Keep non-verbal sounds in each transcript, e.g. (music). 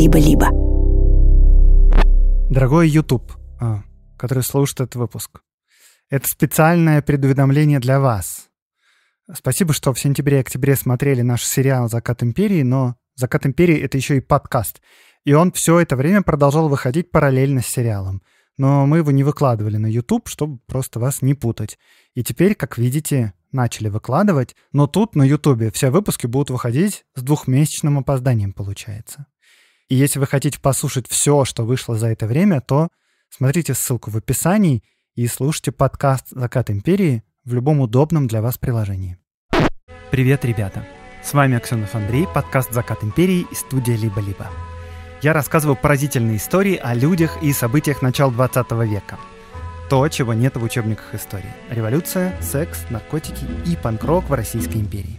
либо-либо. Дорогой YouTube, а, который слушает этот выпуск, это специальное предуведомление для вас. Спасибо, что в сентябре и октябре смотрели наш сериал «Закат империи», но «Закат империи» — это еще и подкаст. И он все это время продолжал выходить параллельно с сериалом. Но мы его не выкладывали на YouTube, чтобы просто вас не путать. И теперь, как видите, начали выкладывать, но тут на YouTube все выпуски будут выходить с двухмесячным опозданием, получается. И если вы хотите послушать все, что вышло за это время, то смотрите ссылку в описании и слушайте подкаст «Закат империи» в любом удобном для вас приложении. Привет, ребята! С вами Аксенов Андрей, подкаст «Закат империи» и студия «Либо-либо». Я рассказываю поразительные истории о людях и событиях начала 20 века. То, чего нет в учебниках истории. Революция, секс, наркотики и панк-рок в Российской империи.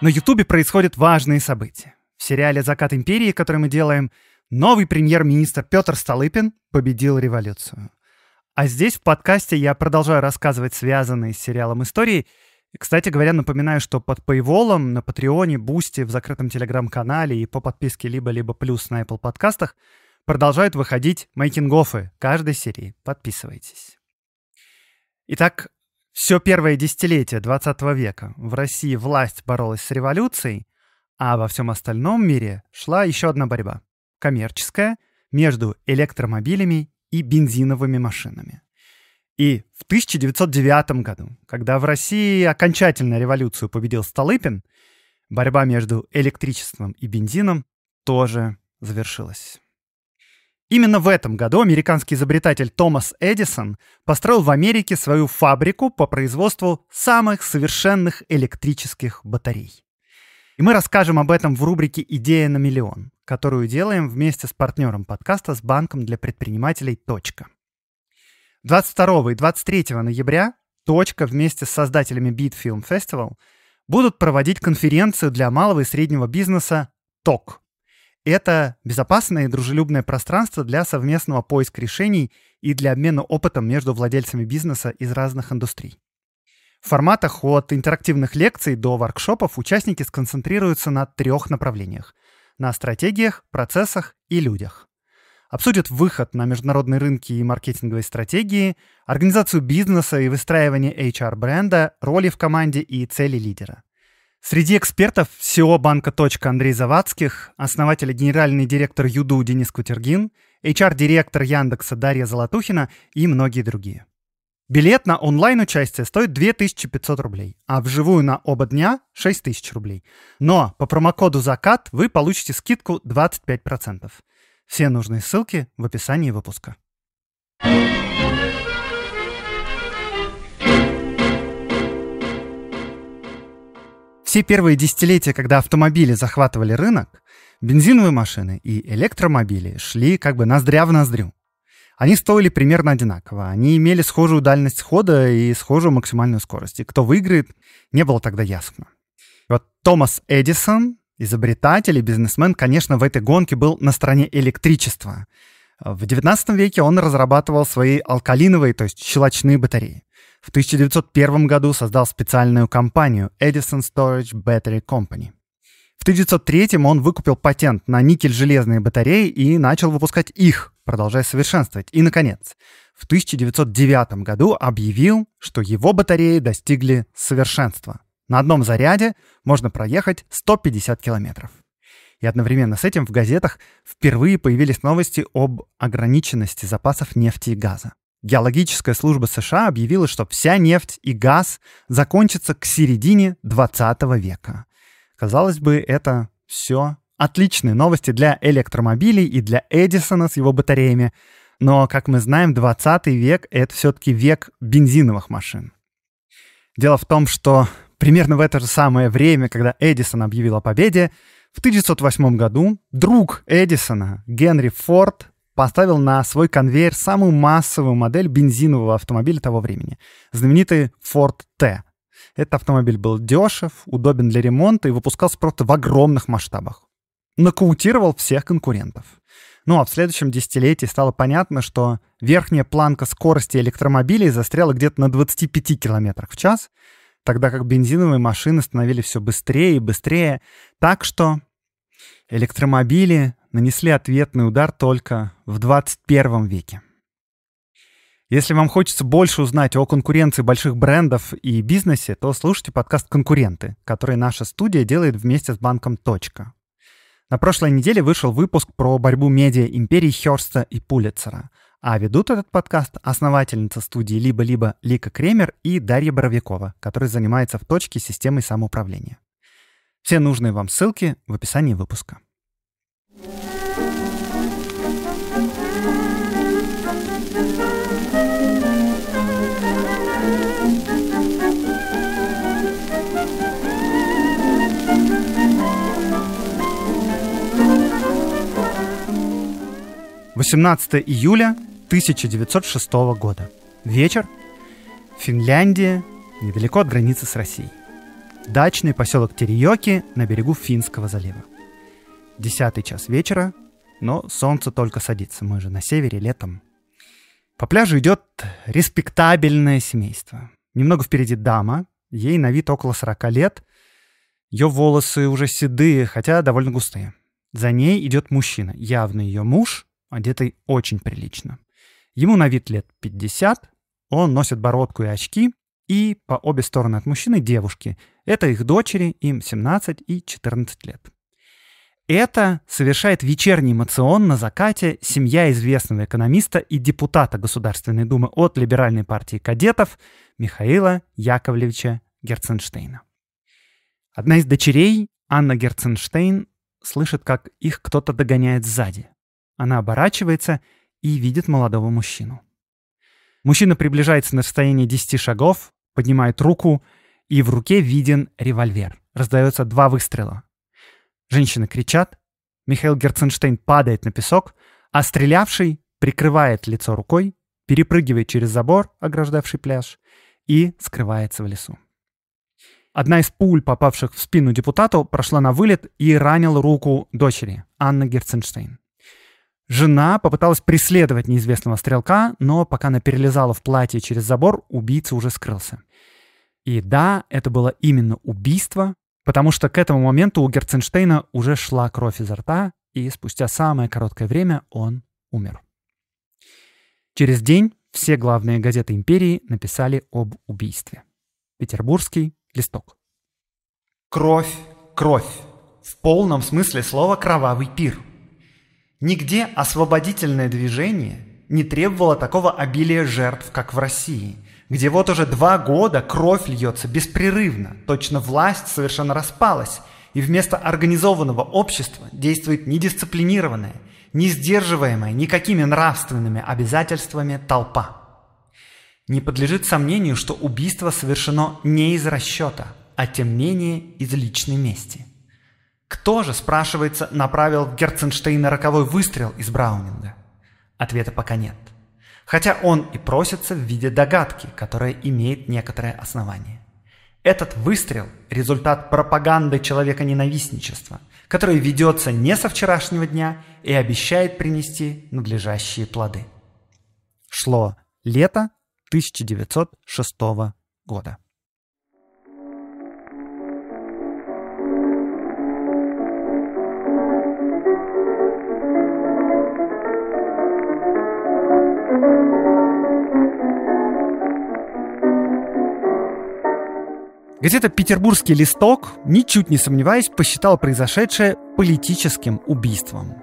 На Ютубе происходят важные события. В сериале «Закат империи», который мы делаем, новый премьер-министр Петр Столыпин победил революцию. А здесь в подкасте я продолжаю рассказывать связанные с сериалом истории. И, кстати говоря, напоминаю, что под Paywall, на Патреоне, Бусти, в закрытом Телеграм-канале и по подписке либо-либо плюс на Apple подкастах продолжают выходить мейкингофы каждой серии. Подписывайтесь. Итак, все первое десятилетие 20 века в России власть боролась с революцией, а во всем остальном мире шла еще одна борьба – коммерческая между электромобилями и бензиновыми машинами. И в 1909 году, когда в России окончательно революцию победил Столыпин, борьба между электричеством и бензином тоже завершилась. Именно в этом году американский изобретатель Томас Эдисон построил в Америке свою фабрику по производству самых совершенных электрических батарей. И мы расскажем об этом в рубрике «Идея на миллион», которую делаем вместе с партнером подкаста с банком для предпринимателей «Точка». 22 и 23 ноября «Точка» вместе с создателями Beat Film Festival будут проводить конференцию для малого и среднего бизнеса «ТОК» Это безопасное и дружелюбное пространство для совместного поиска решений и для обмена опытом между владельцами бизнеса из разных индустрий. В форматах от интерактивных лекций до воркшопов участники сконцентрируются на трех направлениях – на стратегиях, процессах и людях. Обсудят выход на международные рынки и маркетинговые стратегии, организацию бизнеса и выстраивание HR-бренда, роли в команде и цели лидера. Среди экспертов SEO банка Андрей Завадских, основатель и генеральный директор ЮДУ Денис Кутергин, HR-директор Яндекса Дарья Золотухина и многие другие. Билет на онлайн-участие стоит 2500 рублей, а вживую на оба дня 6000 рублей. Но по промокоду «Закат» вы получите скидку 25%. Все нужные ссылки в описании выпуска. thank you Все первые десятилетия, когда автомобили захватывали рынок, бензиновые машины и электромобили шли как бы ноздря в ноздрю. Они стоили примерно одинаково. Они имели схожую дальность хода и схожую максимальную скорость. И кто выиграет, не было тогда ясно. И вот Томас Эдисон, изобретатель и бизнесмен, конечно, в этой гонке был на стороне электричества. В XIX веке он разрабатывал свои алкалиновые, то есть щелочные батареи. В 1901 году создал специальную компанию Edison Storage Battery Company. В 1903 он выкупил патент на никель-железные батареи и начал выпускать их, продолжая совершенствовать. И, наконец, в 1909 году объявил, что его батареи достигли совершенства. На одном заряде можно проехать 150 километров. И одновременно с этим в газетах впервые появились новости об ограниченности запасов нефти и газа. Геологическая служба США объявила, что вся нефть и газ закончатся к середине 20 века. Казалось бы, это все отличные новости для электромобилей и для Эдисона с его батареями. Но, как мы знаем, 20 век — это все-таки век бензиновых машин. Дело в том, что примерно в это же самое время, когда Эдисон объявил о победе, в 1908 году друг Эдисона, Генри Форд, поставил на свой конвейер самую массовую модель бензинового автомобиля того времени — знаменитый Ford T. Этот автомобиль был дешев, удобен для ремонта и выпускался просто в огромных масштабах. Нокаутировал всех конкурентов. Ну а в следующем десятилетии стало понятно, что верхняя планка скорости электромобилей застряла где-то на 25 км в час, тогда как бензиновые машины становились все быстрее и быстрее, так что электромобили нанесли ответный удар только в 21 веке. Если вам хочется больше узнать о конкуренции больших брендов и бизнесе, то слушайте подкаст «Конкуренты», который наша студия делает вместе с банком «Точка». На прошлой неделе вышел выпуск про борьбу медиа империи Хёрста и Пулицера, а ведут этот подкаст основательница студии «Либо-либо» Лика Кремер и Дарья Боровикова, которая занимается в «Точке» системой самоуправления. Все нужные вам ссылки в описании выпуска. 18 июля 1906 года. Вечер. Финляндия, недалеко от границы с Россией. Дачный поселок Териоки на берегу Финского залива. Десятый час вечера, но солнце только садится, мы же на севере летом. По пляжу идет респектабельное семейство. Немного впереди дама, ей на вид около 40 лет. Ее волосы уже седые, хотя довольно густые. За ней идет мужчина, явно ее муж, одетый очень прилично. Ему на вид лет 50, он носит бородку и очки, и по обе стороны от мужчины девушки. Это их дочери, им 17 и 14 лет. Это совершает вечерний эмоцион на закате семья известного экономиста и депутата Государственной Думы от Либеральной партии кадетов Михаила Яковлевича Герценштейна. Одна из дочерей, Анна Герценштейн, слышит, как их кто-то догоняет сзади. Она оборачивается и видит молодого мужчину. Мужчина приближается на расстояние 10 шагов, поднимает руку, и в руке виден револьвер. Раздается два выстрела. Женщины кричат, Михаил Герценштейн падает на песок, а стрелявший прикрывает лицо рукой, перепрыгивает через забор, ограждавший пляж, и скрывается в лесу. Одна из пуль, попавших в спину депутату, прошла на вылет и ранила руку дочери, Анны Герценштейн. Жена попыталась преследовать неизвестного стрелка, но пока она перелезала в платье через забор, убийца уже скрылся. И да, это было именно убийство, потому что к этому моменту у Герценштейна уже шла кровь изо рта, и спустя самое короткое время он умер. Через день все главные газеты империи написали об убийстве. Петербургский листок. Кровь, кровь. В полном смысле слова кровавый пир – Нигде освободительное движение не требовало такого обилия жертв, как в России, где вот уже два года кровь льется беспрерывно, точно власть совершенно распалась, и вместо организованного общества действует недисциплинированная, не сдерживаемая никакими нравственными обязательствами толпа. Не подлежит сомнению, что убийство совершено не из расчета, а тем менее из личной мести. Кто же, спрашивается, направил в Герценштейна роковой выстрел из Браунинга? Ответа пока нет. Хотя он и просится в виде догадки, которая имеет некоторое основание. Этот выстрел – результат пропаганды человека-ненавистничества, который ведется не со вчерашнего дня и обещает принести надлежащие плоды. Шло лето 1906 года. Газета «Петербургский листок», ничуть не сомневаясь, посчитал произошедшее политическим убийством.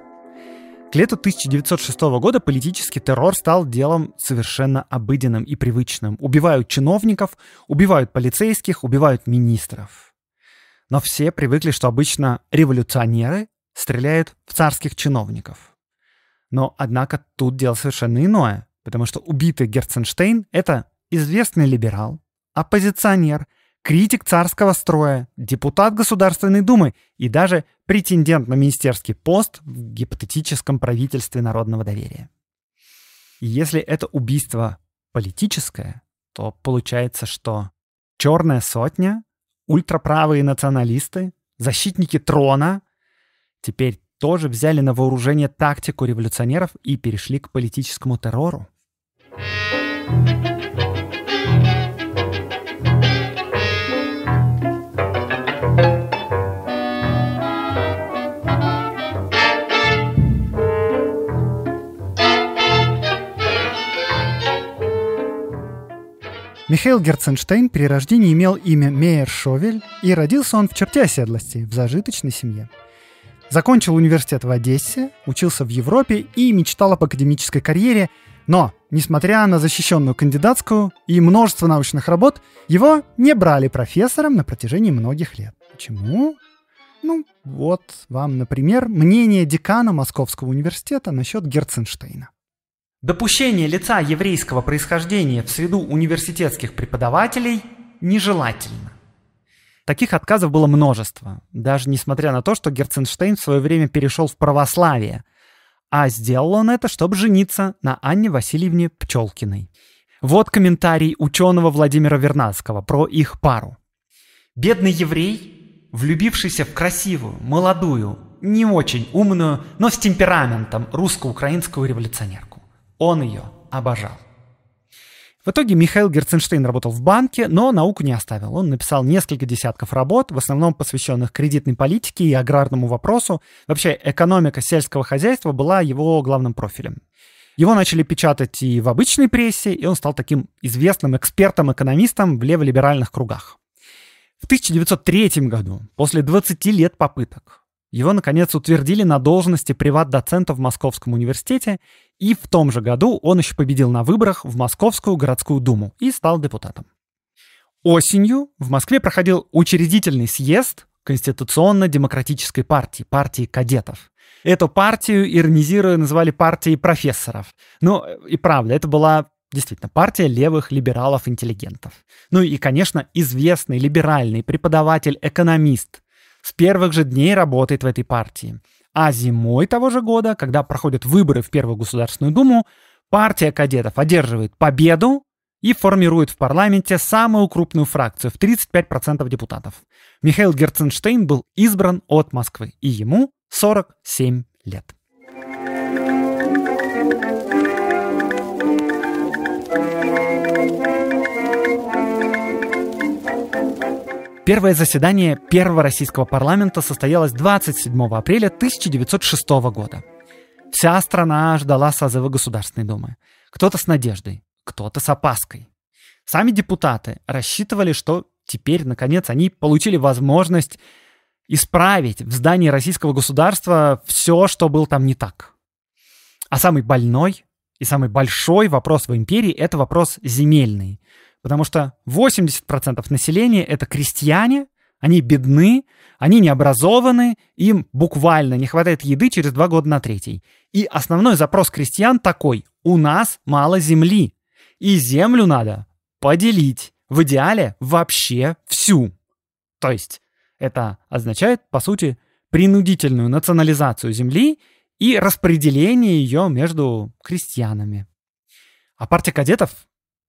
К лету 1906 года политический террор стал делом совершенно обыденным и привычным. Убивают чиновников, убивают полицейских, убивают министров. Но все привыкли, что обычно революционеры стреляют в царских чиновников. Но, однако, тут дело совершенно иное, потому что убитый Герценштейн — это известный либерал, оппозиционер — критик царского строя, депутат Государственной Думы и даже претендент на министерский пост в гипотетическом правительстве народного доверия. И если это убийство политическое, то получается, что черная сотня, ультраправые националисты, защитники трона теперь тоже взяли на вооружение тактику революционеров и перешли к политическому террору. thank you Михаил Герценштейн при рождении имел имя Мейер Шовель, и родился он в черте оседлости, в зажиточной семье. Закончил университет в Одессе, учился в Европе и мечтал об академической карьере, но, несмотря на защищенную кандидатскую и множество научных работ, его не брали профессором на протяжении многих лет. Почему? Ну, вот вам, например, мнение декана Московского университета насчет Герценштейна. Допущение лица еврейского происхождения в среду университетских преподавателей нежелательно. Таких отказов было множество, даже несмотря на то, что Герценштейн в свое время перешел в православие, а сделал он это, чтобы жениться на Анне Васильевне Пчелкиной. Вот комментарий ученого Владимира Вернадского про их пару. «Бедный еврей, влюбившийся в красивую, молодую, не очень умную, но с темпераментом русско-украинскую революционерку. Он ее обожал. В итоге Михаил Герценштейн работал в банке, но науку не оставил. Он написал несколько десятков работ, в основном посвященных кредитной политике и аграрному вопросу. Вообще, экономика сельского хозяйства была его главным профилем. Его начали печатать и в обычной прессе, и он стал таким известным экспертом-экономистом в леволиберальных кругах. В 1903 году, после 20 лет попыток, его, наконец, утвердили на должности приват-доцента в Московском университете, и в том же году он еще победил на выборах в Московскую городскую думу и стал депутатом. Осенью в Москве проходил учредительный съезд Конституционно-демократической партии, партии кадетов. Эту партию, иронизируя, называли партией профессоров. Ну, и правда, это была действительно партия левых либералов-интеллигентов. Ну и, конечно, известный либеральный преподаватель-экономист в первых же дней работает в этой партии. А зимой того же года, когда проходят выборы в Первую Государственную Думу, партия кадетов одерживает победу и формирует в парламенте самую крупную фракцию в 35% депутатов. Михаил Герценштейн был избран от Москвы, и ему 47 лет. Первое заседание Первого российского парламента состоялось 27 апреля 1906 года. Вся страна ждала созыва Государственной Думы. Кто-то с надеждой, кто-то с опаской. Сами депутаты рассчитывали, что теперь, наконец, они получили возможность исправить в здании российского государства все, что было там не так. А самый больной и самый большой вопрос в империи – это вопрос земельный – Потому что 80% населения — это крестьяне, они бедны, они не образованы, им буквально не хватает еды через два года на третий. И основной запрос крестьян такой – у нас мало земли, и землю надо поделить, в идеале вообще всю. То есть это означает, по сути, принудительную национализацию земли и распределение ее между крестьянами. А партия кадетов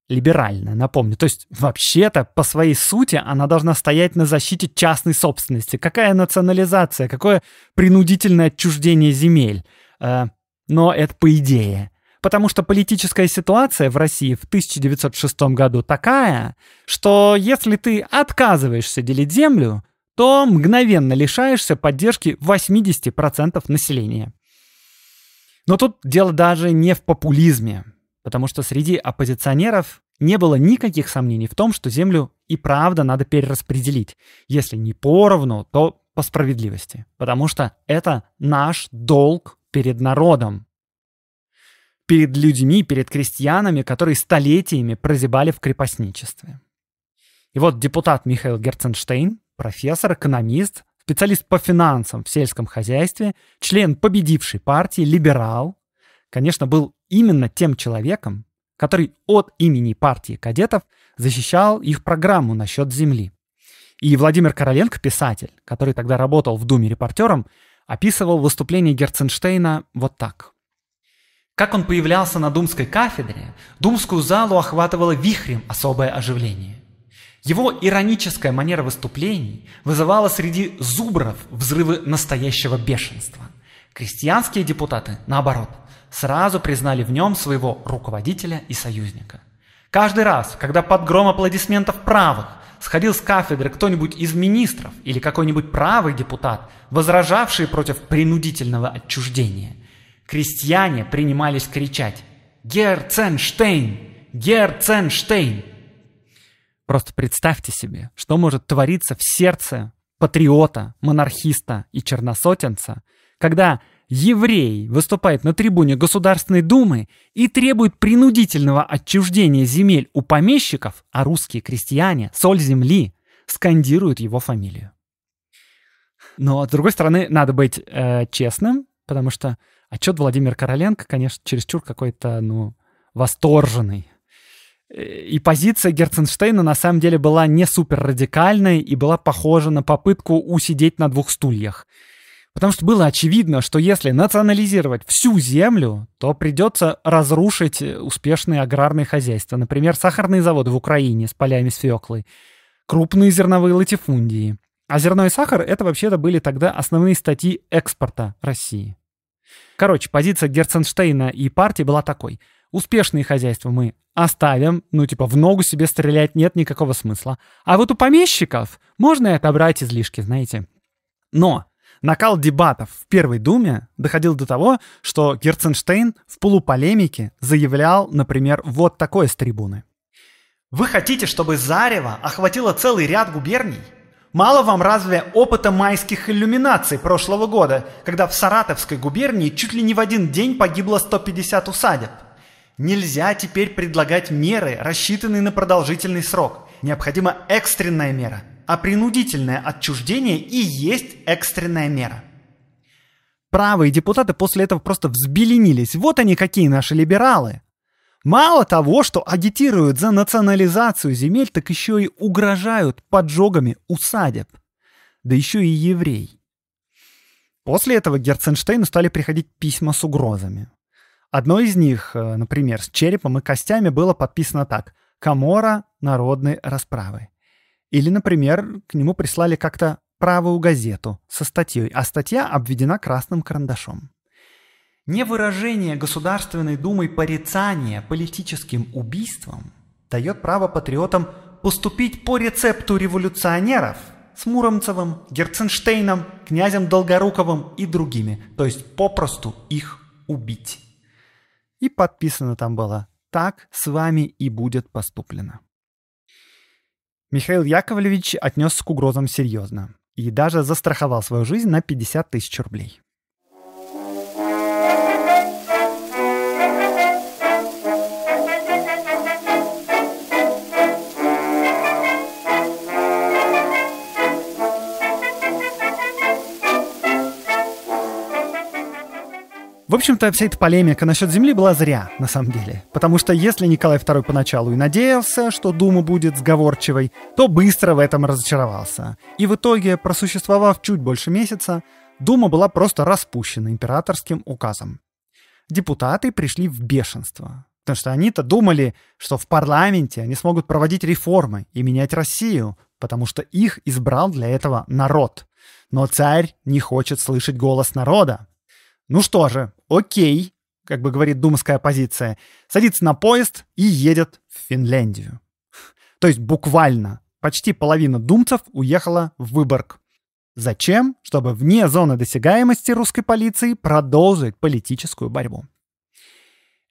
либеральная, напомню. То есть вообще-то по своей сути она должна стоять на защите частной собственности. Какая национализация, какое принудительное отчуждение земель. Э, но это по идее. Потому что политическая ситуация в России в 1906 году такая, что если ты отказываешься делить землю, то мгновенно лишаешься поддержки 80% населения. Но тут дело даже не в популизме потому что среди оппозиционеров не было никаких сомнений в том, что землю и правда надо перераспределить. Если не поровну, то по справедливости, потому что это наш долг перед народом, перед людьми, перед крестьянами, которые столетиями прозябали в крепостничестве. И вот депутат Михаил Герценштейн, профессор, экономист, специалист по финансам в сельском хозяйстве, член победившей партии, либерал, конечно, был именно тем человеком, который от имени партии кадетов защищал их программу насчет земли. И Владимир Короленко, писатель, который тогда работал в Думе репортером, описывал выступление Герценштейна вот так. Как он появлялся на думской кафедре, думскую залу охватывало вихрем особое оживление. Его ироническая манера выступлений вызывала среди зубров взрывы настоящего бешенства. Крестьянские депутаты, наоборот – сразу признали в нем своего руководителя и союзника. Каждый раз, когда под гром аплодисментов правых сходил с кафедры кто-нибудь из министров или какой-нибудь правый депутат, возражавший против принудительного отчуждения, крестьяне принимались кричать «Герценштейн! Герценштейн!» Просто представьте себе, что может твориться в сердце патриота, монархиста и черносотенца, когда еврей выступает на трибуне Государственной Думы и требует принудительного отчуждения земель у помещиков, а русские крестьяне, соль земли, скандируют его фамилию. Но, с другой стороны, надо быть э, честным, потому что отчет Владимира Короленко, конечно, чересчур какой-то, ну, восторженный. Э, и позиция Герценштейна на самом деле была не супер радикальной и была похожа на попытку усидеть на двух стульях – Потому что было очевидно, что если национализировать всю землю, то придется разрушить э, успешные аграрные хозяйства. Например, сахарные заводы в Украине с полями свеклы, крупные зерновые латифундии. А зерно и сахар — это вообще-то были тогда основные статьи экспорта России. Короче, позиция Герценштейна и партии была такой. Успешные хозяйства мы оставим, ну типа в ногу себе стрелять нет никакого смысла. А вот у помещиков можно и отобрать излишки, знаете. Но Накал дебатов в Первой Думе доходил до того, что Герценштейн в полуполемике заявлял, например, вот такое с трибуны. «Вы хотите, чтобы Зарева охватило целый ряд губерний? Мало вам разве опыта майских иллюминаций прошлого года, когда в Саратовской губернии чуть ли не в один день погибло 150 усадеб? Нельзя теперь предлагать меры, рассчитанные на продолжительный срок. Необходима экстренная мера – а принудительное отчуждение и есть экстренная мера. Правые депутаты после этого просто взбеленились. Вот они какие наши либералы. Мало того, что агитируют за национализацию земель, так еще и угрожают поджогами усадеб. Да еще и еврей. После этого Герценштейну стали приходить письма с угрозами. Одно из них, э, например, с черепом и костями было подписано так «Камора народной расправы». Или, например, к нему прислали как-то правую газету со статьей, а статья обведена красным карандашом. Не выражение Государственной Думой порицания политическим убийством дает право патриотам поступить по рецепту революционеров с Муромцевым, Герценштейном, князем Долгоруковым и другими, то есть попросту их убить. И подписано там было «Так с вами и будет поступлено». Михаил Яковлевич отнесся к угрозам серьезно и даже застраховал свою жизнь на 50 тысяч рублей. В общем-то, вся эта полемика насчет Земли была зря, на самом деле. Потому что если Николай II поначалу и надеялся, что Дума будет сговорчивой, то быстро в этом разочаровался. И в итоге, просуществовав чуть больше месяца, Дума была просто распущена императорским указом. Депутаты пришли в бешенство. Потому что они-то думали, что в парламенте они смогут проводить реформы и менять Россию, потому что их избрал для этого народ. Но царь не хочет слышать голос народа. Ну что же, окей, как бы говорит думская оппозиция, садится на поезд и едет в Финляндию. (laughs) То есть буквально почти половина думцев уехала в Выборг. Зачем? Чтобы вне зоны досягаемости русской полиции продолжить политическую борьбу.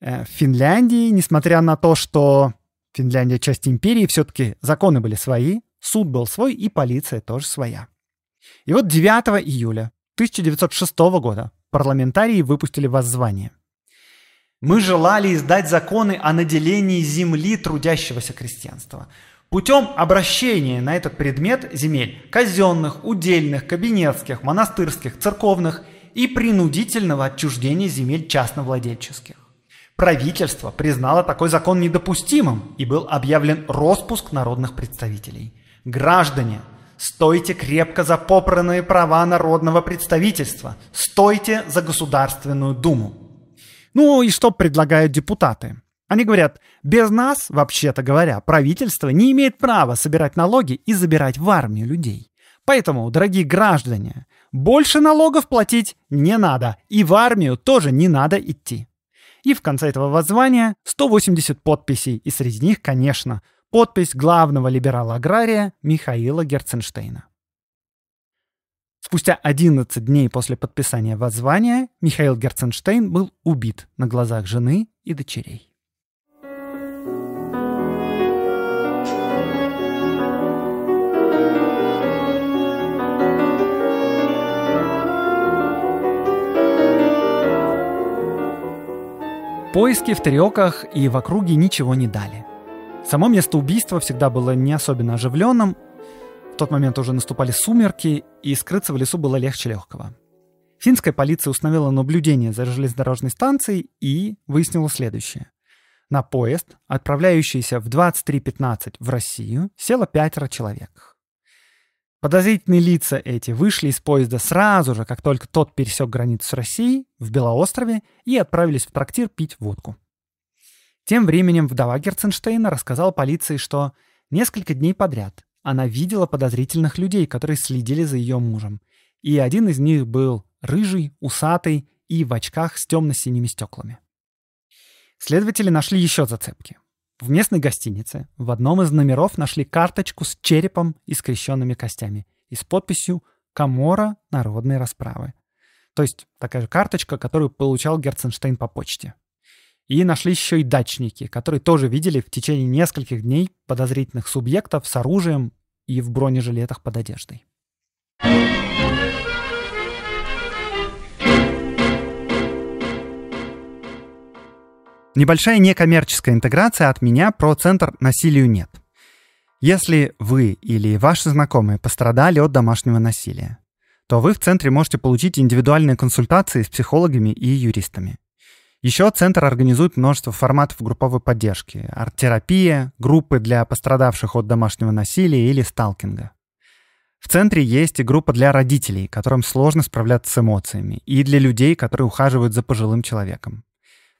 Э, в Финляндии, несмотря на то, что Финляндия часть империи, все-таки законы были свои, суд был свой и полиция тоже своя. И вот 9 июля 1906 года Парламентарии выпустили воззвание. Мы желали издать законы о наделении земли трудящегося крестьянства путем обращения на этот предмет земель казенных, удельных, кабинетских, монастырских, церковных и принудительного отчуждения земель частновладельческих. Правительство признало такой закон недопустимым и был объявлен распуск народных представителей. Граждане Стойте крепко за попранные права народного представительства. Стойте за Государственную Думу. Ну и что предлагают депутаты? Они говорят, без нас, вообще-то говоря, правительство не имеет права собирать налоги и забирать в армию людей. Поэтому, дорогие граждане, больше налогов платить не надо, и в армию тоже не надо идти. И в конце этого воззвания 180 подписей, и среди них, конечно, Подпись главного либерала-агрария Михаила Герценштейна. Спустя 11 дней после подписания воззвания Михаил Герценштейн был убит на глазах жены и дочерей. Поиски в Тариоках и в округе ничего не дали. Само место убийства всегда было не особенно оживленным. В тот момент уже наступали сумерки, и скрыться в лесу было легче легкого. Финская полиция установила наблюдение за железнодорожной станцией и выяснила следующее. На поезд, отправляющийся в 23.15 в Россию, село пятеро человек. Подозрительные лица эти вышли из поезда сразу же, как только тот пересек границу с Россией в Белоострове и отправились в трактир пить водку. Тем временем вдова Герценштейна рассказала полиции, что несколько дней подряд она видела подозрительных людей, которые следили за ее мужем. И один из них был рыжий, усатый и в очках с темно-синими стеклами. Следователи нашли еще зацепки. В местной гостинице в одном из номеров нашли карточку с черепом и скрещенными костями и с подписью «Камора народной расправы». То есть такая же карточка, которую получал Герценштейн по почте. И нашлись еще и дачники, которые тоже видели в течение нескольких дней подозрительных субъектов с оружием и в бронежилетах под одеждой. Небольшая некоммерческая интеграция от меня про центр «Насилию нет». Если вы или ваши знакомые пострадали от домашнего насилия, то вы в центре можете получить индивидуальные консультации с психологами и юристами. Еще центр организует множество форматов групповой поддержки. Арт-терапия, группы для пострадавших от домашнего насилия или сталкинга. В центре есть и группа для родителей, которым сложно справляться с эмоциями, и для людей, которые ухаживают за пожилым человеком.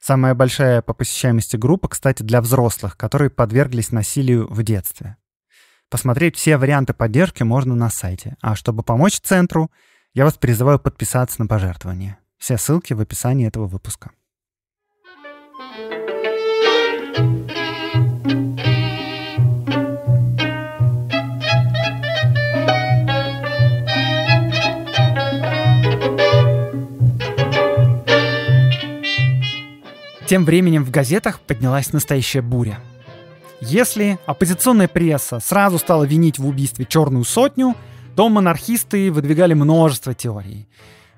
Самая большая по посещаемости группа, кстати, для взрослых, которые подверглись насилию в детстве. Посмотреть все варианты поддержки можно на сайте. А чтобы помочь центру, я вас призываю подписаться на пожертвования. Все ссылки в описании этого выпуска. Тем временем в газетах поднялась настоящая буря. Если оппозиционная пресса сразу стала винить в убийстве черную сотню, то монархисты выдвигали множество теорий,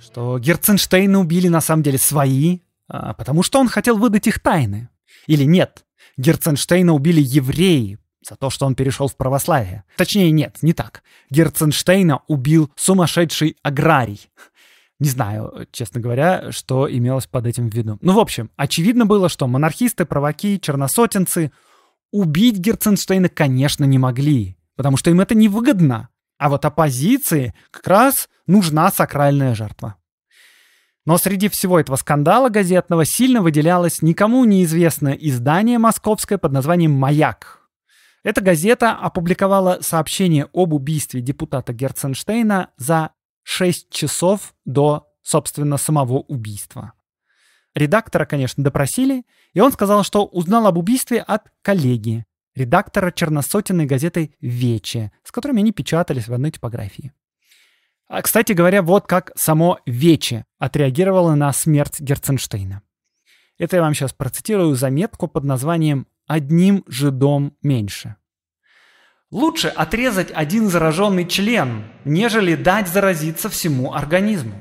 что Герценштейна убили на самом деле свои, а, потому что он хотел выдать их тайны. Или нет, Герценштейна убили евреи, за то, что он перешел в православие. Точнее, нет, не так. Герценштейна убил сумасшедший аграрий. Не знаю, честно говоря, что имелось под этим в виду. Ну, в общем, очевидно было, что монархисты, провоки, черносотенцы убить Герценштейна, конечно, не могли, потому что им это невыгодно. А вот оппозиции как раз нужна сакральная жертва. Но среди всего этого скандала газетного сильно выделялось никому неизвестное издание московское под названием «Маяк». Эта газета опубликовала сообщение об убийстве депутата Герценштейна за 6 часов до, собственно, самого убийства. Редактора, конечно, допросили, и он сказал, что узнал об убийстве от коллеги, редактора черносотенной газеты «Вече», с которыми они печатались в одной типографии. А, кстати говоря, вот как само «Вече» отреагировало на смерть Герценштейна. Это я вам сейчас процитирую заметку под названием «Одним жидом меньше». Лучше отрезать один зараженный член, нежели дать заразиться всему организму.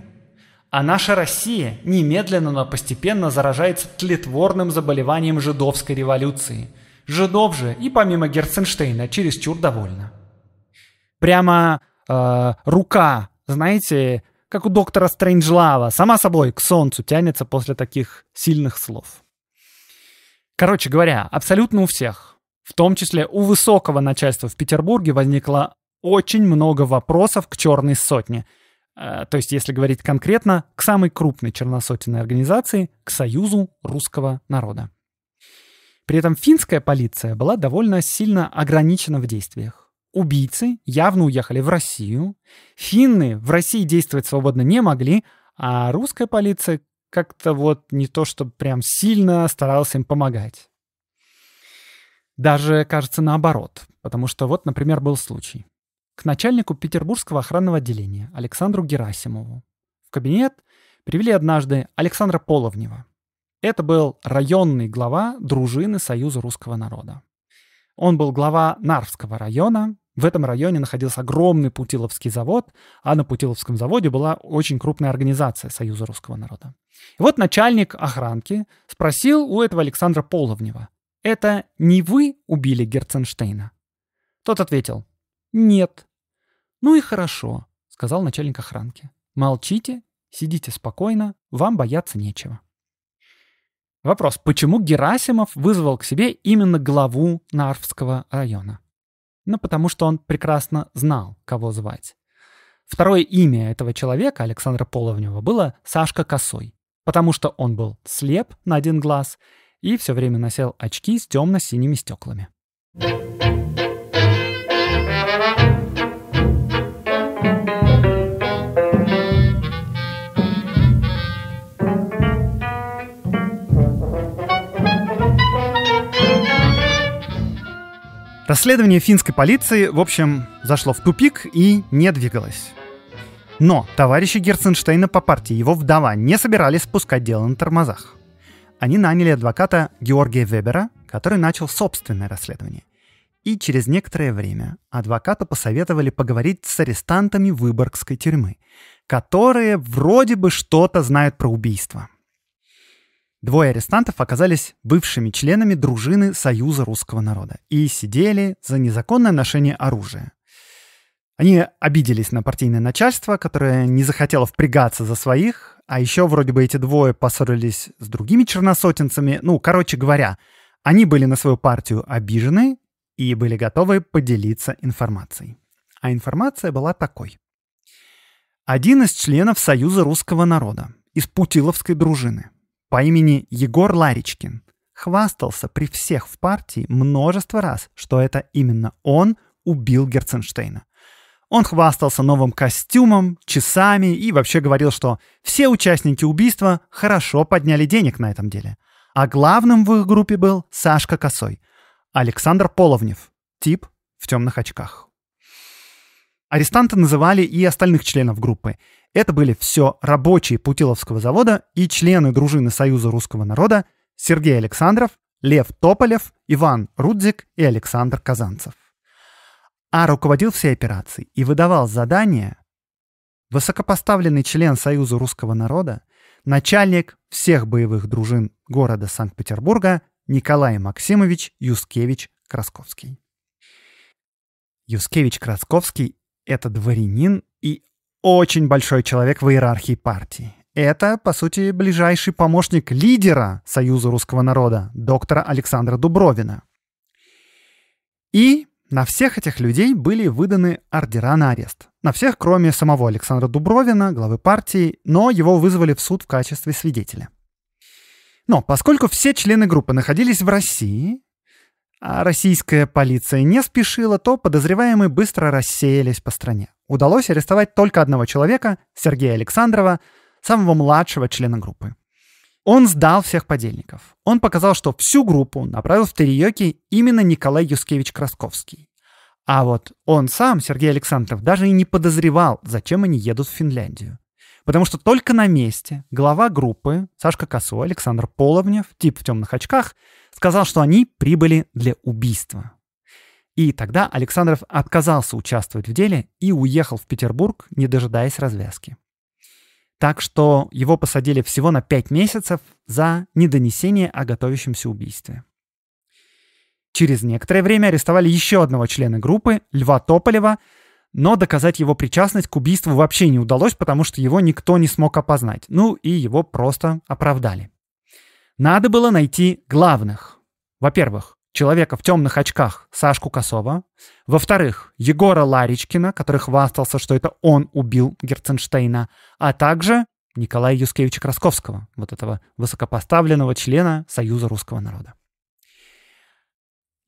А наша Россия немедленно, но постепенно заражается тлетворным заболеванием жидовской революции. Жидов же и помимо Герценштейна чересчур довольно. Прямо э, рука, знаете, как у доктора Стрэнджлава, сама собой к солнцу тянется после таких сильных слов. Короче говоря, абсолютно у всех – в том числе у высокого начальства в Петербурге возникло очень много вопросов к черной сотне. Э, то есть, если говорить конкретно, к самой крупной черносотенной организации, к Союзу русского народа. При этом финская полиция была довольно сильно ограничена в действиях. Убийцы явно уехали в Россию, финны в России действовать свободно не могли, а русская полиция как-то вот не то, чтобы прям сильно старалась им помогать. Даже, кажется, наоборот, потому что вот, например, был случай. К начальнику петербургского охранного отделения Александру Герасимову в кабинет привели однажды Александра Половнева. Это был районный глава дружины Союза русского народа. Он был глава Нарвского района. В этом районе находился огромный Путиловский завод, а на Путиловском заводе была очень крупная организация Союза русского народа. И вот начальник охранки спросил у этого Александра Половнева, «Это не вы убили Герценштейна?» Тот ответил, «Нет». «Ну и хорошо», — сказал начальник охранки. «Молчите, сидите спокойно, вам бояться нечего». Вопрос, почему Герасимов вызвал к себе именно главу Нарвского района? Ну, потому что он прекрасно знал, кого звать. Второе имя этого человека, Александра Половнева, было Сашка Косой, потому что он был слеп на один глаз — и все время носил очки с темно-синими стеклами. Расследование финской полиции, в общем, зашло в тупик и не двигалось. Но товарищи Герценштейна по партии его вдова не собирались спускать дело на тормозах они наняли адвоката Георгия Вебера, который начал собственное расследование. И через некоторое время адвокату посоветовали поговорить с арестантами Выборгской тюрьмы, которые вроде бы что-то знают про убийство. Двое арестантов оказались бывшими членами дружины Союза русского народа и сидели за незаконное ношение оружия. Они обиделись на партийное начальство, которое не захотело впрягаться за своих, а еще вроде бы эти двое поссорились с другими черносотенцами. Ну, короче говоря, они были на свою партию обижены и были готовы поделиться информацией. А информация была такой. Один из членов Союза русского народа из Путиловской дружины по имени Егор Ларичкин хвастался при всех в партии множество раз, что это именно он убил Герценштейна. Он хвастался новым костюмом, часами и вообще говорил, что все участники убийства хорошо подняли денег на этом деле. А главным в их группе был Сашка Косой, Александр Половнев, тип в темных очках. Арестанты называли и остальных членов группы. Это были все рабочие Путиловского завода и члены дружины Союза русского народа Сергей Александров, Лев Тополев, Иван Рудзик и Александр Казанцев а руководил всей операцией и выдавал задания, высокопоставленный член Союза русского народа, начальник всех боевых дружин города Санкт-Петербурга Николай Максимович Юскевич-Красковский. Юскевич-Красковский – это дворянин и очень большой человек в иерархии партии. Это, по сути, ближайший помощник лидера Союза русского народа, доктора Александра Дубровина. И на всех этих людей были выданы ордера на арест. На всех, кроме самого Александра Дубровина, главы партии, но его вызвали в суд в качестве свидетеля. Но поскольку все члены группы находились в России, а российская полиция не спешила, то подозреваемые быстро рассеялись по стране. Удалось арестовать только одного человека, Сергея Александрова, самого младшего члена группы. Он сдал всех подельников. Он показал, что всю группу направил в Териёки именно Николай Юскевич-Красковский. А вот он сам, Сергей Александров, даже и не подозревал, зачем они едут в Финляндию. Потому что только на месте глава группы Сашка Косо, Александр Половнев, тип в темных очках, сказал, что они прибыли для убийства. И тогда Александров отказался участвовать в деле и уехал в Петербург, не дожидаясь развязки. Так что его посадили всего на 5 месяцев за недонесение о готовящемся убийстве. Через некоторое время арестовали еще одного члена группы, Льва Тополева, но доказать его причастность к убийству вообще не удалось, потому что его никто не смог опознать. Ну и его просто оправдали. Надо было найти главных. Во-первых, человека в темных очках Сашку Косова. Во-вторых, Егора Ларичкина, который хвастался, что это он убил Герценштейна. А также Николая Юскевича Красковского, вот этого высокопоставленного члена Союза русского народа.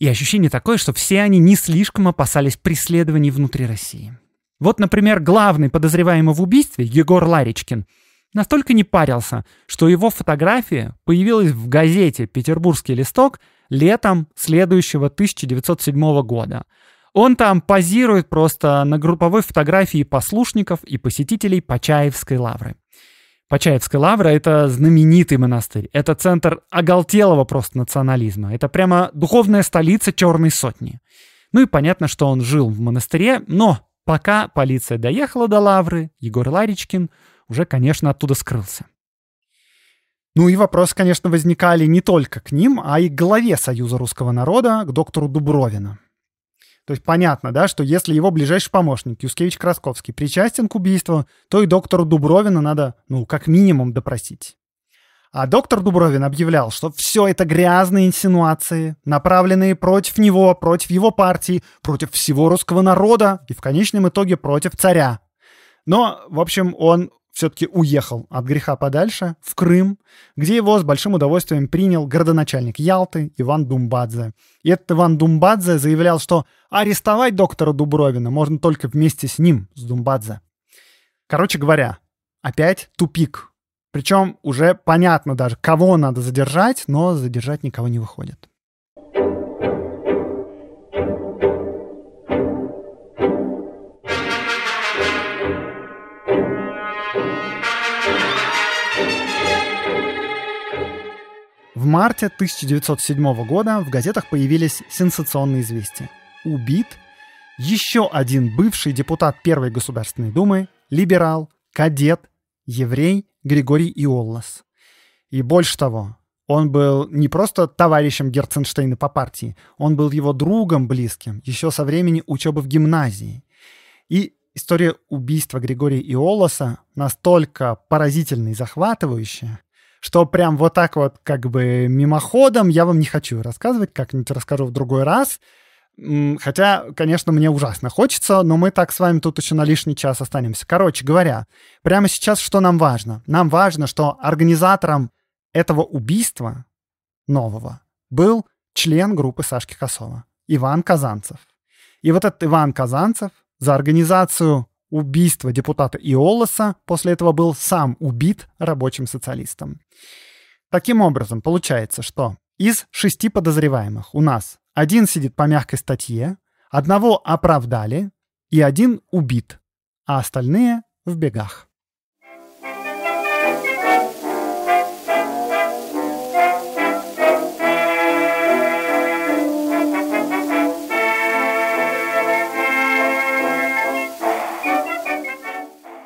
И ощущение такое, что все они не слишком опасались преследований внутри России. Вот, например, главный подозреваемый в убийстве, Егор Ларичкин, настолько не парился, что его фотография появилась в газете «Петербургский листок» летом следующего 1907 года. Он там позирует просто на групповой фотографии послушников и посетителей Почаевской лавры. Почаевская лавра — это знаменитый монастырь. Это центр оголтелого просто национализма. Это прямо духовная столица Черной Сотни. Ну и понятно, что он жил в монастыре, но пока полиция доехала до лавры, Егор Ларичкин уже, конечно, оттуда скрылся. Ну и вопросы, конечно, возникали не только к ним, а и к главе Союза русского народа, к доктору Дубровину. То есть понятно, да, что если его ближайший помощник, Юскевич Красковский, причастен к убийству, то и доктору Дубровину надо, ну, как минимум допросить. А доктор Дубровин объявлял, что все это грязные инсинуации, направленные против него, против его партии, против всего русского народа и в конечном итоге против царя. Но, в общем, он все-таки уехал от греха подальше, в Крым, где его с большим удовольствием принял городоначальник Ялты Иван Думбадзе. И этот Иван Думбадзе заявлял, что арестовать доктора Дубровина можно только вместе с ним, с Думбадзе. Короче говоря, опять тупик. Причем уже понятно даже, кого надо задержать, но задержать никого не выходит. марте 1907 года в газетах появились сенсационные известия. Убит еще один бывший депутат Первой Государственной Думы, либерал, кадет, еврей Григорий Иоллас. И больше того, он был не просто товарищем Герценштейна по партии, он был его другом близким еще со времени учебы в гимназии. И история убийства Григория Иолоса настолько поразительна и захватывающая, что прям вот так вот как бы мимоходом я вам не хочу рассказывать, как-нибудь расскажу в другой раз. Хотя, конечно, мне ужасно хочется, но мы так с вами тут еще на лишний час останемся. Короче говоря, прямо сейчас что нам важно? Нам важно, что организатором этого убийства нового был член группы Сашки Косова, Иван Казанцев. И вот этот Иван Казанцев за организацию убийство депутата Иолоса, после этого был сам убит рабочим социалистом. Таким образом, получается, что из шести подозреваемых у нас один сидит по мягкой статье, одного оправдали и один убит, а остальные в бегах.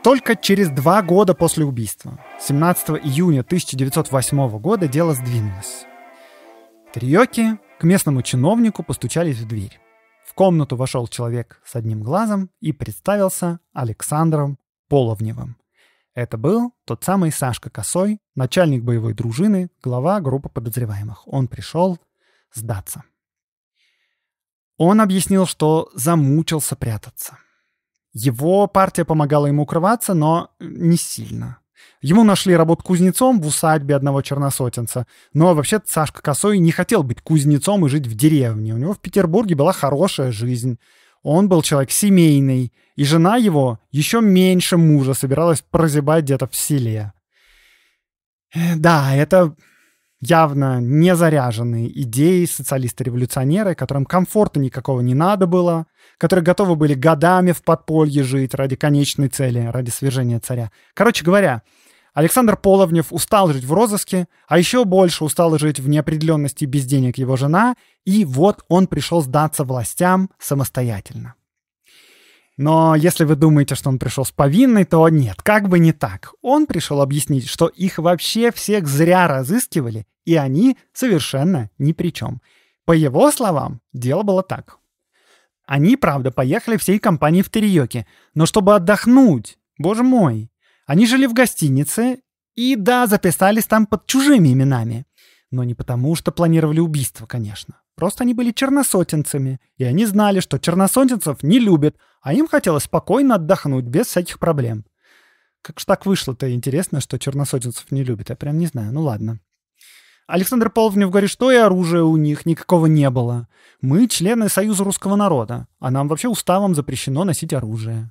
Только через два года после убийства, 17 июня 1908 года, дело сдвинулось. Триёки к местному чиновнику постучались в дверь. В комнату вошел человек с одним глазом и представился Александром Половневым. Это был тот самый Сашка Косой, начальник боевой дружины, глава группы подозреваемых. Он пришел сдаться. Он объяснил, что замучился прятаться – его партия помогала ему укрываться, но не сильно. Ему нашли работу кузнецом в усадьбе одного черносотенца. Но вообще Сашка Косой не хотел быть кузнецом и жить в деревне. У него в Петербурге была хорошая жизнь. Он был человек семейный, и жена его еще меньше мужа собиралась прозябать где-то в селе. Э, да, это явно не заряженные идеи социалисты-революционеры, которым комфорта никакого не надо было, которые готовы были годами в подполье жить ради конечной цели, ради свержения царя. Короче говоря, Александр Половнев устал жить в розыске, а еще больше устал жить в неопределенности без денег его жена, и вот он пришел сдаться властям самостоятельно. Но если вы думаете, что он пришел с повинной, то нет, как бы не так. Он пришел объяснить, что их вообще всех зря разыскивали, и они совершенно ни при чем. По его словам, дело было так. Они, правда, поехали всей компанией в Терриоке, но чтобы отдохнуть, боже мой. Они жили в гостинице и, да, записались там под чужими именами. Но не потому, что планировали убийство, конечно. Просто они были черносотенцами, и они знали, что черносотенцев не любят, а им хотелось спокойно отдохнуть без всяких проблем. Как же так вышло-то? Интересно, что черносотенцев не любят. Я прям не знаю. Ну ладно. Александр Половнев говорит, что и оружия у них никакого не было. Мы члены Союза русского народа, а нам вообще уставом запрещено носить оружие.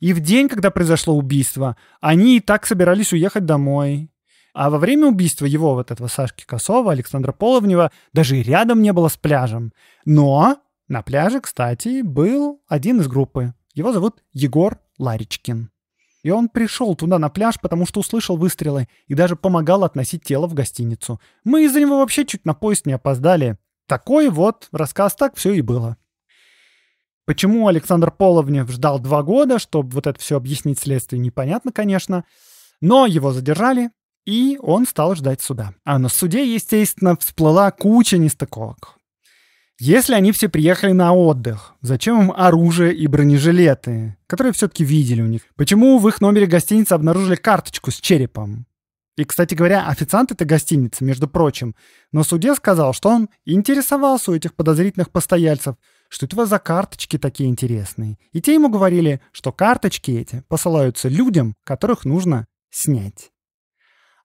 И в день, когда произошло убийство, они и так собирались уехать домой. А во время убийства его, вот этого Сашки Косова, Александра Половнева, даже рядом не было с пляжем. Но на пляже, кстати, был один из группы. Его зовут Егор Ларичкин. И он пришел туда на пляж, потому что услышал выстрелы и даже помогал относить тело в гостиницу. Мы из-за него вообще чуть на поезд не опоздали. Такой вот рассказ так все и было. Почему Александр Половнев ждал два года, чтобы вот это все объяснить следствию, непонятно, конечно. Но его задержали, и он стал ждать суда. А на суде, естественно, всплыла куча нестыковок. Если они все приехали на отдых, зачем им оружие и бронежилеты, которые все-таки видели у них? Почему в их номере гостиницы обнаружили карточку с черепом? И, кстати говоря, официант этой гостиницы, между прочим, на суде сказал, что он интересовался у этих подозрительных постояльцев, что это у вас за карточки такие интересные. И те ему говорили, что карточки эти посылаются людям, которых нужно снять.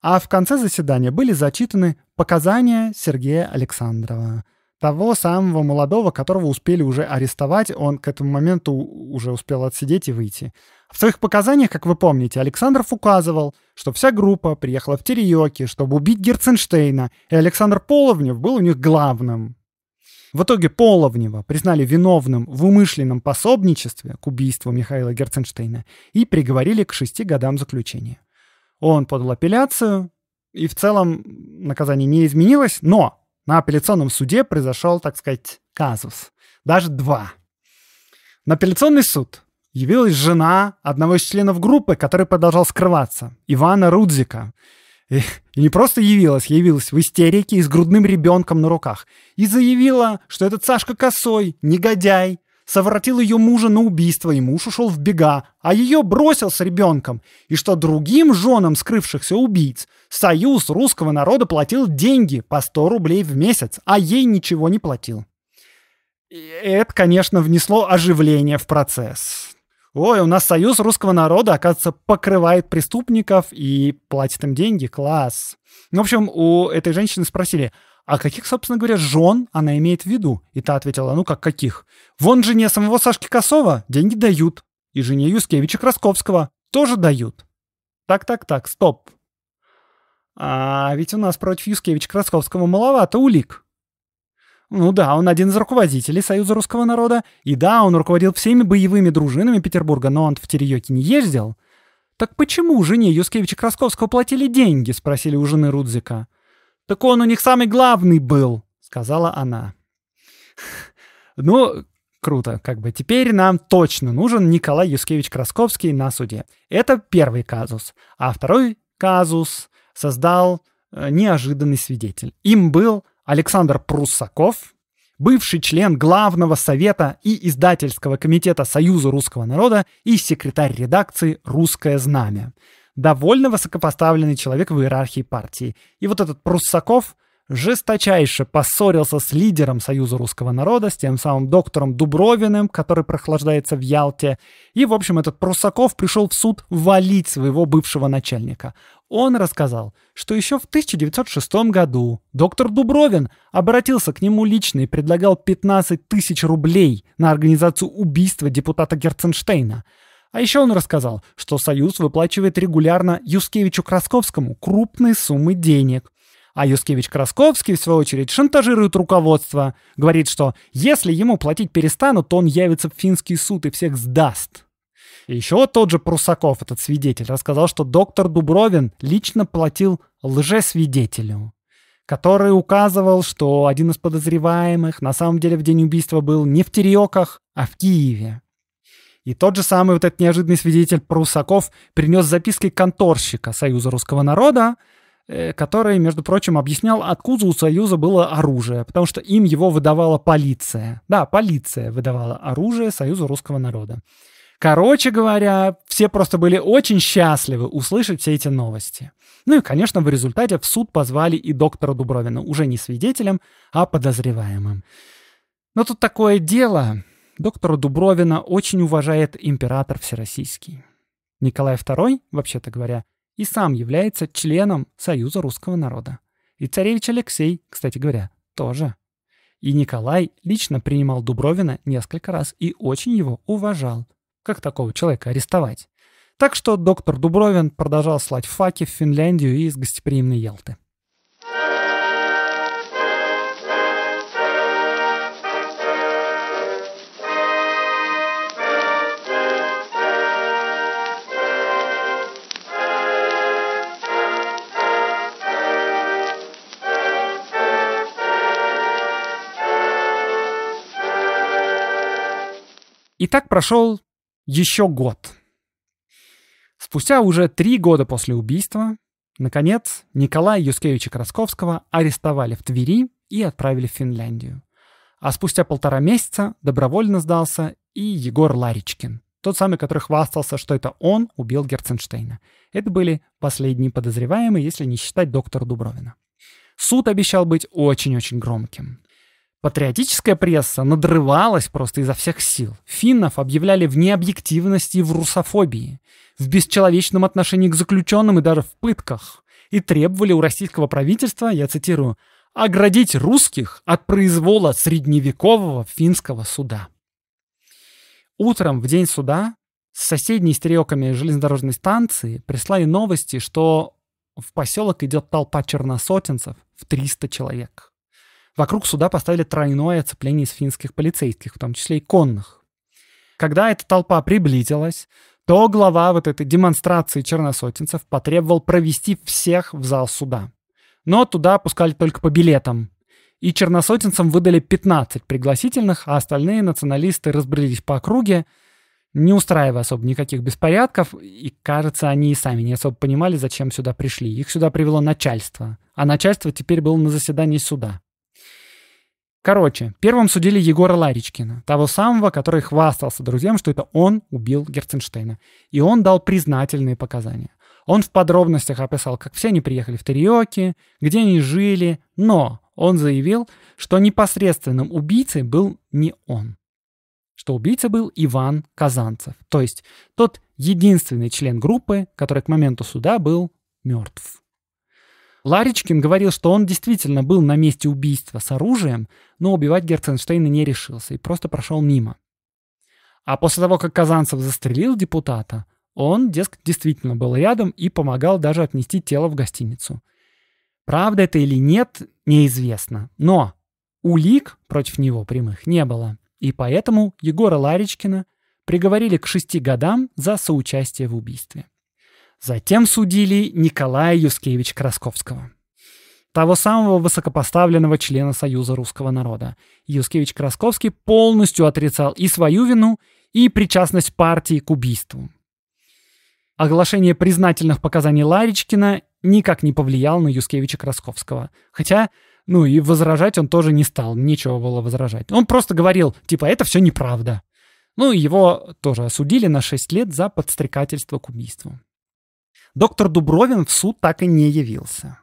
А в конце заседания были зачитаны показания Сергея Александрова, того самого молодого, которого успели уже арестовать, он к этому моменту уже успел отсидеть и выйти. В своих показаниях, как вы помните, Александров указывал, что вся группа приехала в Терриоки, чтобы убить Герценштейна, и Александр Половнев был у них главным. В итоге Половнева признали виновным в умышленном пособничестве к убийству Михаила Герценштейна и приговорили к шести годам заключения. Он подал апелляцию, и в целом наказание не изменилось, но на апелляционном суде произошел, так сказать, казус. Даже два. На апелляционный суд явилась жена одного из членов группы, который продолжал скрываться, Ивана Рудзика. И, не просто явилась, явилась в истерике и с грудным ребенком на руках. И заявила, что этот Сашка Косой, негодяй, совратил ее мужа на убийство, и муж ушел в бега, а ее бросил с ребенком, и что другим женам скрывшихся убийц союз русского народа платил деньги по 100 рублей в месяц, а ей ничего не платил. И это, конечно, внесло оживление в процесс. Ой, у нас союз русского народа, оказывается, покрывает преступников и платит им деньги. Класс. в общем, у этой женщины спросили, а каких, собственно говоря, жен она имеет в виду? И та ответила, ну как каких? Вон жене самого Сашки Косова деньги дают. И жене Юскевича Красковского тоже дают. Так-так-так, стоп. А ведь у нас против Юскевича Красковского маловато улик. Ну да, он один из руководителей Союза Русского Народа, и да, он руководил всеми боевыми дружинами Петербурга, но он в Терьёки не ездил. Так почему жене Юскевича Красковского платили деньги, спросили у жены Рудзика. «Так он у них самый главный был», — сказала она. Ну, круто, как бы. Теперь нам точно нужен Николай Юскевич Красковский на суде. Это первый казус. А второй казус создал э, неожиданный свидетель. Им был Александр Прусаков, бывший член Главного совета и издательского комитета Союза русского народа и секретарь редакции «Русское знамя» довольно высокопоставленный человек в иерархии партии. И вот этот Пруссаков жесточайше поссорился с лидером Союза русского народа, с тем самым доктором Дубровиным, который прохлаждается в Ялте. И, в общем, этот Прусаков пришел в суд валить своего бывшего начальника. Он рассказал, что еще в 1906 году доктор Дубровин обратился к нему лично и предлагал 15 тысяч рублей на организацию убийства депутата Герценштейна – а еще он рассказал, что Союз выплачивает регулярно Юскевичу Красковскому крупные суммы денег. А Юскевич Красковский, в свою очередь, шантажирует руководство. Говорит, что если ему платить перестанут, то он явится в финский суд и всех сдаст. еще тот же Прусаков, этот свидетель, рассказал, что доктор Дубровин лично платил лжесвидетелю, который указывал, что один из подозреваемых на самом деле в день убийства был не в Тереках, а в Киеве. И тот же самый вот этот неожиданный свидетель Прусаков принес записки конторщика Союза русского народа, э, который, между прочим, объяснял, откуда у Союза было оружие, потому что им его выдавала полиция. Да, полиция выдавала оружие Союзу русского народа. Короче говоря, все просто были очень счастливы услышать все эти новости. Ну и, конечно, в результате в суд позвали и доктора Дубровина, уже не свидетелем, а подозреваемым. Но тут такое дело, доктора Дубровина очень уважает император Всероссийский. Николай II, вообще-то говоря, и сам является членом Союза русского народа. И царевич Алексей, кстати говоря, тоже. И Николай лично принимал Дубровина несколько раз и очень его уважал. Как такого человека арестовать? Так что доктор Дубровин продолжал слать факи в Финляндию и из гостеприимной Ялты. И так прошел еще год. Спустя уже три года после убийства, наконец, Николая Юскевича Красковского арестовали в Твери и отправили в Финляндию. А спустя полтора месяца добровольно сдался и Егор Ларичкин, тот самый, который хвастался, что это он убил Герценштейна. Это были последние подозреваемые, если не считать доктора Дубровина. Суд обещал быть очень-очень громким. Патриотическая пресса надрывалась просто изо всех сил. Финнов объявляли в необъективности и в русофобии, в бесчеловечном отношении к заключенным и даже в пытках. И требовали у российского правительства, я цитирую, «оградить русских от произвола средневекового финского суда». Утром в день суда с соседней стрелками железнодорожной станции прислали новости, что в поселок идет толпа черносотенцев в 300 человек. Вокруг суда поставили тройное оцепление из финских полицейских, в том числе и конных. Когда эта толпа приблизилась, то глава вот этой демонстрации черносотенцев потребовал провести всех в зал суда. Но туда пускали только по билетам. И черносотенцам выдали 15 пригласительных, а остальные националисты разбрелись по округе, не устраивая особо никаких беспорядков, и, кажется, они и сами не особо понимали, зачем сюда пришли. Их сюда привело начальство, а начальство теперь было на заседании суда. Короче, первым судили Егора Ларичкина, того самого, который хвастался друзьям, что это он убил Герценштейна. И он дал признательные показания. Он в подробностях описал, как все они приехали в Тариоке, где они жили, но он заявил, что непосредственным убийцей был не он что убийца был Иван Казанцев, то есть тот единственный член группы, который к моменту суда был мертв. Ларичкин говорил, что он действительно был на месте убийства с оружием, но убивать Герценштейна не решился и просто прошел мимо. А после того, как Казанцев застрелил депутата, он, дескать, действительно был рядом и помогал даже отнести тело в гостиницу. Правда это или нет, неизвестно. Но улик против него прямых не было. И поэтому Егора Ларичкина приговорили к шести годам за соучастие в убийстве. Затем судили Николая Юскевича Красковского того самого высокопоставленного члена Союза русского народа. Юскевич Красковский полностью отрицал и свою вину, и причастность партии к убийству. Оглашение признательных показаний Ларичкина никак не повлияло на Юскевича Красковского. Хотя, ну и возражать он тоже не стал, нечего было возражать. Он просто говорил, типа, это все неправда. Ну и его тоже осудили на 6 лет за подстрекательство к убийству доктор Дубровин в суд так и не явился.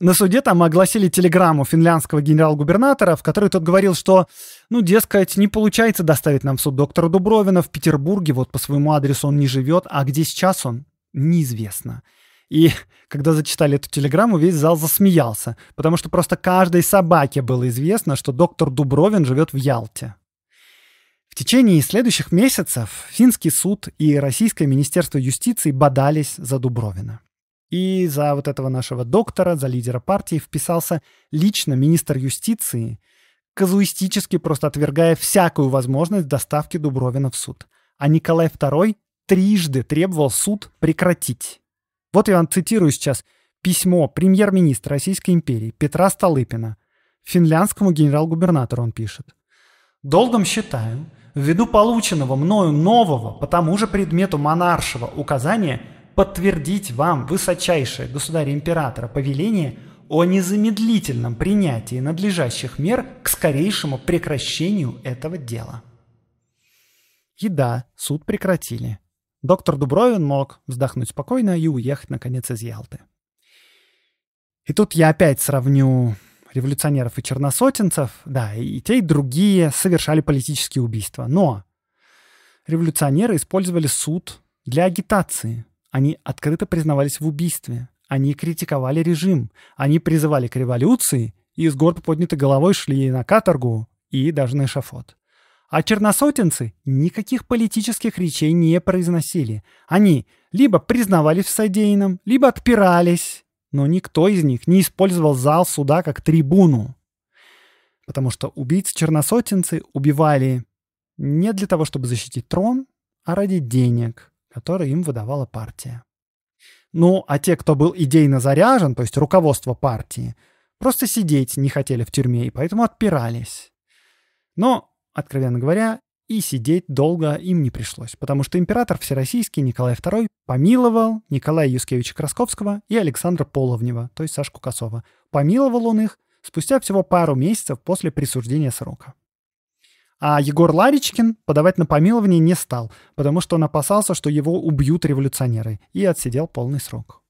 На суде там огласили телеграмму финляндского генерал-губернатора, в которой тот говорил, что, ну, дескать, не получается доставить нам в суд доктора Дубровина в Петербурге, вот по своему адресу он не живет, а где сейчас он, неизвестно. И когда зачитали эту телеграмму, весь зал засмеялся, потому что просто каждой собаке было известно, что доктор Дубровин живет в Ялте. В течение следующих месяцев финский суд и Российское министерство юстиции бодались за Дубровина. И за вот этого нашего доктора, за лидера партии вписался лично министр юстиции, казуистически просто отвергая всякую возможность доставки Дубровина в суд. А Николай II трижды требовал суд прекратить. Вот я вам цитирую сейчас письмо премьер-министра Российской империи Петра Столыпина. Финляндскому генерал-губернатору он пишет. «Долгом считаю, ввиду полученного мною нового по тому же предмету монаршего указания подтвердить вам, высочайшее государя-императора, повеление о незамедлительном принятии надлежащих мер к скорейшему прекращению этого дела. И да, суд прекратили. Доктор Дубровин мог вздохнуть спокойно и уехать, наконец, из Ялты. И тут я опять сравню революционеров и черносотенцев, да, и те, и другие совершали политические убийства. Но революционеры использовали суд для агитации. Они открыто признавались в убийстве. Они критиковали режим. Они призывали к революции и с гордо поднятой головой шли на каторгу и даже на эшафот. А черносотенцы никаких политических речей не произносили. Они либо признавались в содеянном, либо отпирались, но никто из них не использовал зал суда как трибуну. Потому что убийцы-черносотенцы убивали не для того, чтобы защитить трон, а ради денег, которые им выдавала партия. Ну, а те, кто был идейно заряжен, то есть руководство партии, просто сидеть не хотели в тюрьме и поэтому отпирались. Но, откровенно говоря, и сидеть долго им не пришлось, потому что император Всероссийский Николай II помиловал Николая Юскевича Красковского и Александра Половнева, то есть Сашку Косова. Помиловал он их спустя всего пару месяцев после присуждения срока. А Егор Ларичкин подавать на помилование не стал, потому что он опасался, что его убьют революционеры, и отсидел полный срок.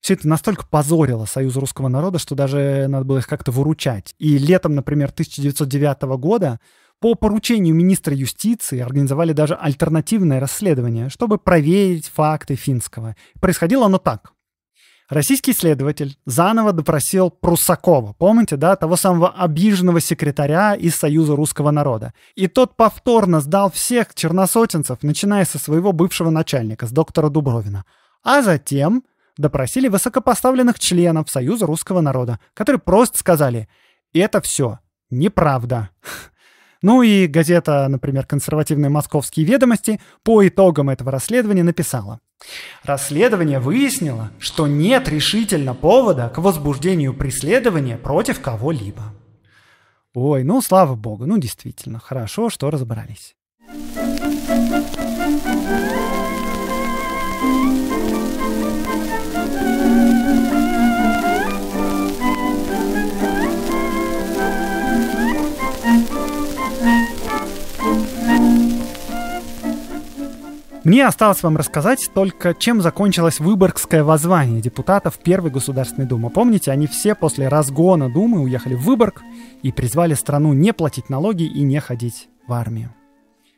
Все это настолько позорило союз русского народа, что даже надо было их как-то выручать. И летом, например, 1909 года по поручению министра юстиции организовали даже альтернативное расследование, чтобы проверить факты Финского. Происходило оно так. Российский следователь заново допросил Прусакова, помните, да, того самого обиженного секретаря из Союза русского народа. И тот повторно сдал всех черносотенцев, начиная со своего бывшего начальника, с доктора Дубровина. А затем допросили высокопоставленных членов Союза русского народа, которые просто сказали «это все неправда». Ну и газета, например, «Консервативные московские ведомости» по итогам этого расследования написала. Расследование выяснило, что нет решительно повода к возбуждению преследования против кого-либо. Ой, ну слава богу, ну действительно, хорошо, что разобрались. Мне осталось вам рассказать только, чем закончилось Выборгское воззвание депутатов Первой Государственной Думы. Помните, они все после разгона Думы уехали в Выборг и призвали страну не платить налоги и не ходить в армию.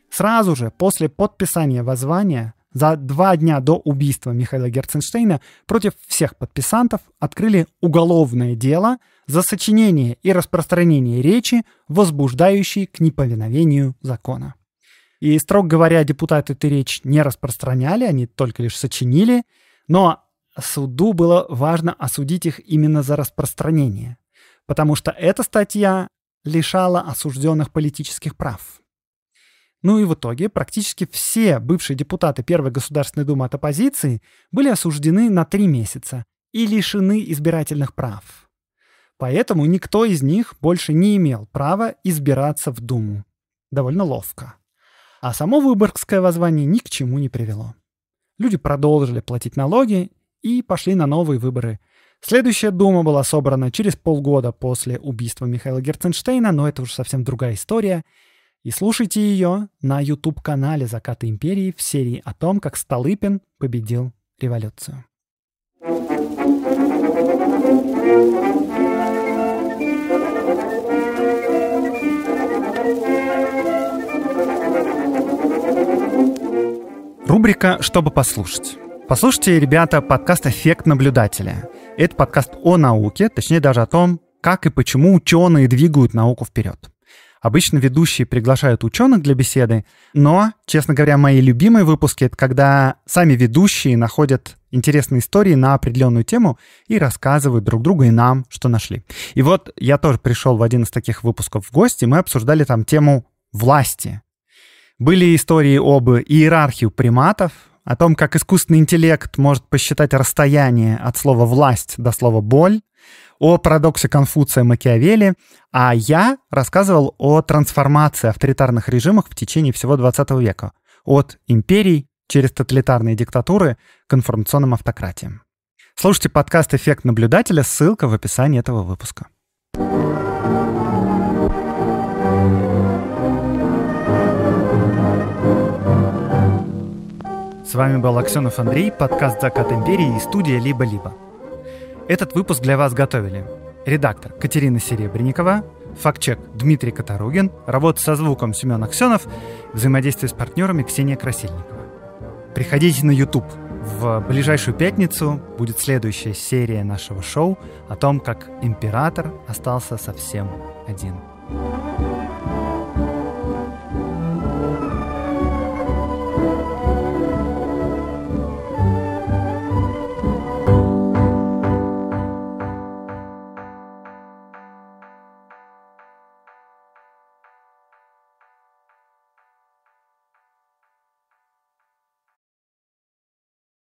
Сразу же после подписания воззвания за два дня до убийства Михаила Герценштейна против всех подписантов открыли уголовное дело за сочинение и распространение речи, возбуждающей к неповиновению закона. И, строго говоря, депутаты эту речь не распространяли, они только лишь сочинили, но суду было важно осудить их именно за распространение, потому что эта статья лишала осужденных политических прав. Ну и в итоге практически все бывшие депутаты Первой Государственной Думы от оппозиции были осуждены на три месяца и лишены избирательных прав. Поэтому никто из них больше не имел права избираться в Думу. Довольно ловко а само выборгское воззвание ни к чему не привело. Люди продолжили платить налоги и пошли на новые выборы. Следующая дума была собрана через полгода после убийства Михаила Герценштейна, но это уже совсем другая история. И слушайте ее на YouTube-канале «Закаты империи» в серии о том, как Столыпин победил революцию. Рубрика «Чтобы послушать». Послушайте, ребята, подкаст «Эффект наблюдателя». Это подкаст о науке, точнее даже о том, как и почему ученые двигают науку вперед. Обычно ведущие приглашают ученых для беседы, но, честно говоря, мои любимые выпуски — это когда сами ведущие находят интересные истории на определенную тему и рассказывают друг другу и нам, что нашли. И вот я тоже пришел в один из таких выпусков в гости, мы обсуждали там тему власти, были истории об иерархии приматов, о том, как искусственный интеллект может посчитать расстояние от слова «власть» до слова «боль», о парадоксе Конфуция Макиавелли, а я рассказывал о трансформации авторитарных режимов в течение всего 20 века, от империй через тоталитарные диктатуры к информационным автократиям. Слушайте подкаст «Эффект наблюдателя», ссылка в описании этого выпуска. С вами был Аксенов Андрей, подкаст «Закат империи» и студия «Либо-либо». Этот выпуск для вас готовили редактор Катерина Серебренникова, фактчек Дмитрий Катаругин, работа со звуком Семен Аксенов, взаимодействие с партнерами Ксения Красильникова. Приходите на YouTube. В ближайшую пятницу будет следующая серия нашего шоу о том, как император остался совсем один. thank you